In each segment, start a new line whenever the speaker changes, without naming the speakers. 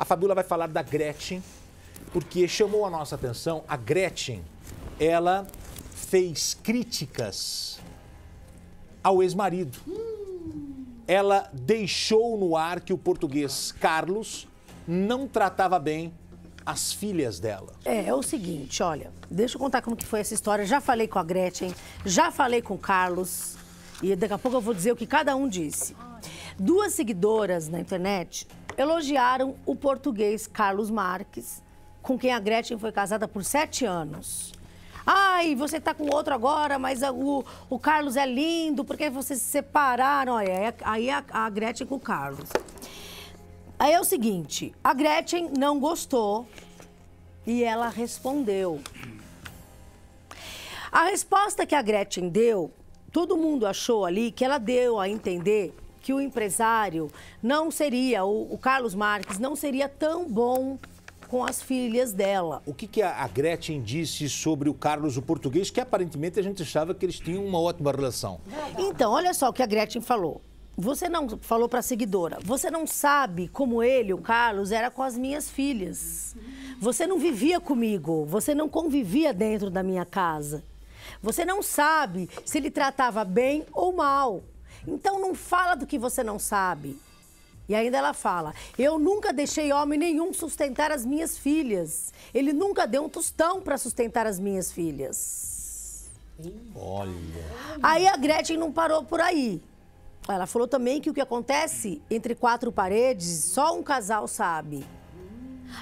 A Fabiola vai falar da Gretchen, porque chamou a nossa atenção. A Gretchen, ela fez críticas ao ex-marido. Ela deixou no ar que o português Carlos não tratava bem as filhas dela. É, é o
seguinte, olha, deixa eu contar como que foi essa história. Já falei com a Gretchen, já falei com o Carlos e daqui a pouco eu vou dizer o que cada um disse. Duas seguidoras na internet elogiaram o português Carlos Marques, com quem a Gretchen foi casada por sete anos. Ai, você está com outro agora, mas o, o Carlos é lindo, porque vocês se separaram. Olha, aí a, a Gretchen com o Carlos. Aí é o seguinte, a Gretchen não gostou e ela respondeu. A resposta que a Gretchen deu, todo mundo achou ali que ela deu a entender que o empresário não seria, o, o Carlos Marques não seria tão bom com as filhas dela.
O que, que a Gretchen disse sobre o Carlos, o português, que aparentemente a gente achava que eles tinham uma ótima relação?
Então, olha só o que a Gretchen falou. Você não falou para a seguidora, você não sabe como ele, o Carlos, era com as minhas filhas. Você não vivia comigo, você não convivia dentro da minha casa. Você não sabe se ele tratava bem ou mal. Então não fala do que você não sabe. E ainda ela fala: Eu nunca deixei homem nenhum sustentar as minhas filhas. Ele nunca deu um tostão para sustentar as minhas filhas. Olha. Aí a Gretchen não parou por aí. Ela falou também que o que acontece entre quatro paredes, só um casal sabe.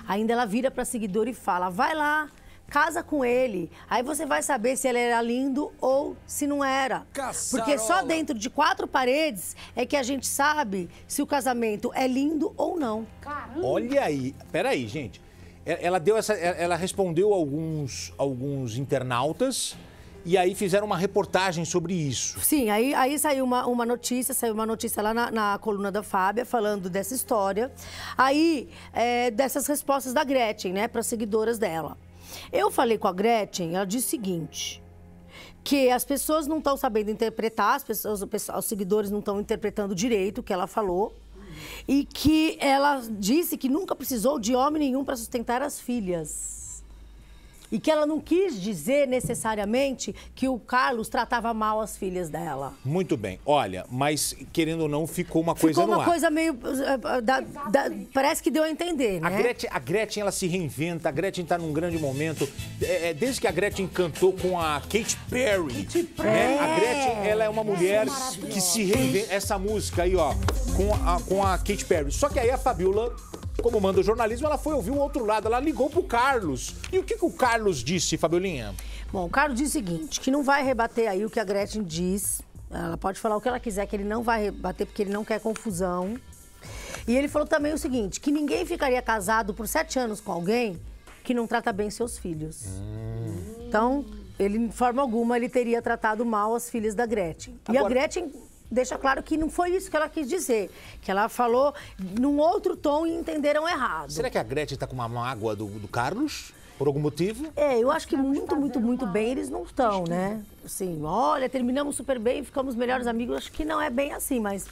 Ainda ela vira para seguidor e fala: Vai lá, casa com ele. Aí você vai saber se ele era lindo ou se não era. Caçarola. Porque só dentro de quatro paredes é que a gente sabe se o casamento é lindo ou não.
Caramba. Olha aí, peraí, gente. Ela deu essa, ela respondeu alguns, alguns internautas. E aí fizeram uma reportagem sobre isso.
Sim, aí, aí saiu uma, uma notícia, saiu uma notícia lá na, na coluna da Fábia falando dessa história. Aí, é, dessas respostas da Gretchen, né, para seguidoras dela. Eu falei com a Gretchen, ela disse o seguinte: que as pessoas não estão sabendo interpretar, as pessoas, os seguidores não estão interpretando direito o que ela falou. E que ela disse que nunca precisou de homem nenhum para sustentar as filhas. E que ela não quis dizer necessariamente que o Carlos tratava mal as filhas dela.
Muito bem. Olha, mas querendo ou não, ficou uma ficou coisa uma no Ficou uma coisa
meio... Eh, eh, eh, da, da, parece que deu a
entender, né? A Gretchen, a Gretchen, ela se reinventa. A Gretchen está num grande momento. É, é, desde que a Gretchen cantou com a Katy Perry. Katy Perry. Né? A Gretchen, ela é uma é mulher que se reinventa. Essa música aí, ó, com a, com a Katy Perry. Só que aí a Fabiola como manda o jornalismo, ela foi ouvir o outro lado, ela ligou pro Carlos. E o que, que o Carlos disse, Fabiolinha?
Bom, o Carlos disse o seguinte, que não vai rebater aí o que a Gretchen diz. Ela pode falar o que ela quiser, que ele não vai rebater porque ele não quer confusão. E ele falou também o seguinte, que ninguém ficaria casado por sete anos com alguém que não trata bem seus filhos. Hum. Então, ele, de forma alguma, ele teria tratado mal as filhas da Gretchen. Agora... E a Gretchen deixa claro que não foi isso que ela quis dizer. Que ela falou num outro tom e entenderam errado. Será
que a Gretchen está com uma mágoa do, do Carlos? Por algum motivo? É, eu acho que muito, muito,
muito bem eles não estão, né? Assim, olha, terminamos super bem, ficamos melhores amigos. Acho que não é bem assim, mas